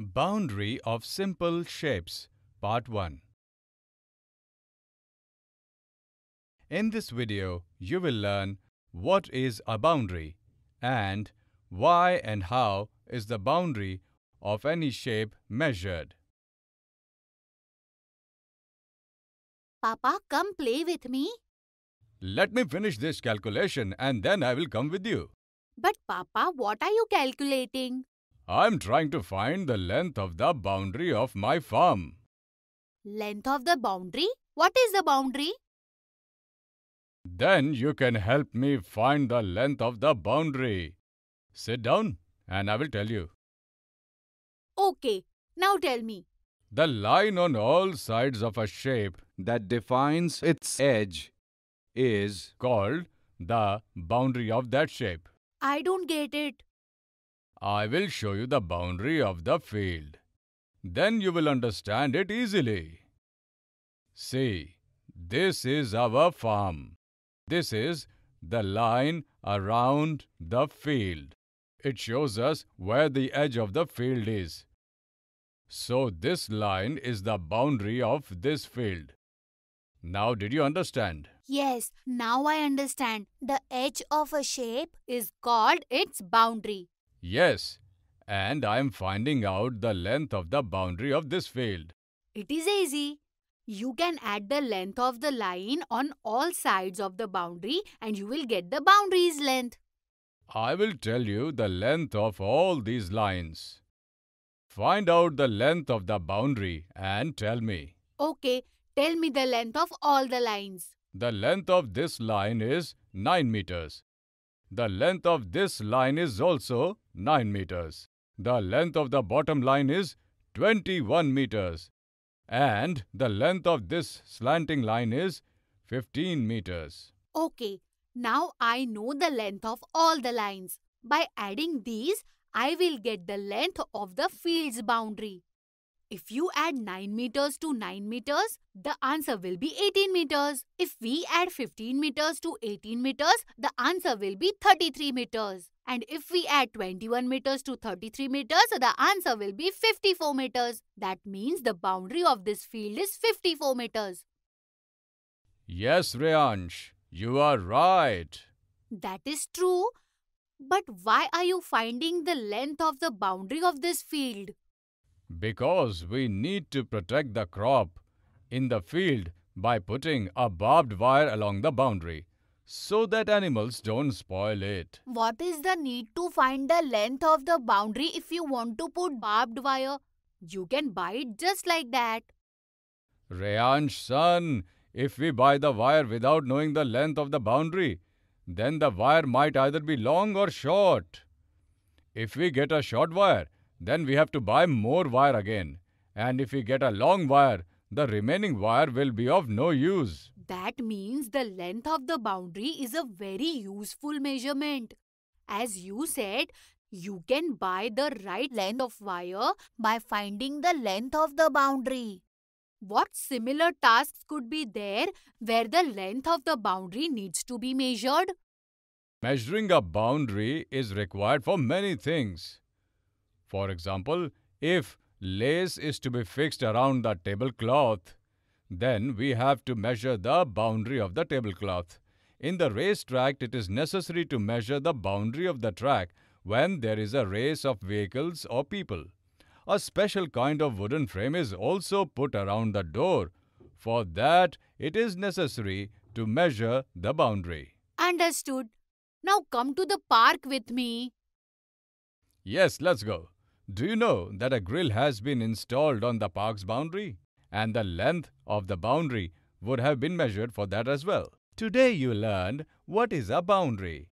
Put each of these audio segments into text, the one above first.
Boundary of Simple Shapes Part 1 In this video, you will learn what is a boundary and why and how is the boundary of any shape measured. Papa, come play with me. Let me finish this calculation and then I will come with you. But Papa, what are you calculating? I'm trying to find the length of the boundary of my farm. Length of the boundary? What is the boundary? Then you can help me find the length of the boundary. Sit down and I will tell you. Okay, now tell me. The line on all sides of a shape that defines its edge is called the boundary of that shape. I don't get it. I will show you the boundary of the field. Then you will understand it easily. See, this is our farm. This is the line around the field. It shows us where the edge of the field is. So this line is the boundary of this field. Now did you understand? Yes, now I understand. The edge of a shape is called its boundary. Yes, and I am finding out the length of the boundary of this field. It is easy. You can add the length of the line on all sides of the boundary and you will get the boundary's length. I will tell you the length of all these lines. Find out the length of the boundary and tell me. Okay, tell me the length of all the lines. The length of this line is 9 meters. The length of this line is also 9 meters. The length of the bottom line is 21 meters. And the length of this slanting line is 15 meters. Okay, now I know the length of all the lines. By adding these, I will get the length of the field's boundary. If you add 9 meters to 9 meters, the answer will be 18 meters. If we add 15 meters to 18 meters, the answer will be 33 meters. And if we add 21 meters to 33 meters, the answer will be 54 meters. That means the boundary of this field is 54 meters. Yes, Rayansh, you are right. That is true. But why are you finding the length of the boundary of this field? because we need to protect the crop in the field by putting a barbed wire along the boundary so that animals don't spoil it. What is the need to find the length of the boundary if you want to put barbed wire? You can buy it just like that. Rayansh son, if we buy the wire without knowing the length of the boundary, then the wire might either be long or short. If we get a short wire, then we have to buy more wire again. And if we get a long wire, the remaining wire will be of no use. That means the length of the boundary is a very useful measurement. As you said, you can buy the right length of wire by finding the length of the boundary. What similar tasks could be there where the length of the boundary needs to be measured? Measuring a boundary is required for many things. For example, if lace is to be fixed around the tablecloth, then we have to measure the boundary of the tablecloth. In the race track, it is necessary to measure the boundary of the track when there is a race of vehicles or people. A special kind of wooden frame is also put around the door. For that, it is necessary to measure the boundary. Understood. Now come to the park with me. Yes, let's go. Do you know that a grill has been installed on the park's boundary? And the length of the boundary would have been measured for that as well. Today you learned what is a boundary,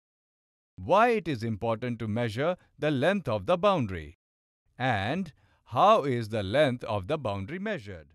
why it is important to measure the length of the boundary, and how is the length of the boundary measured.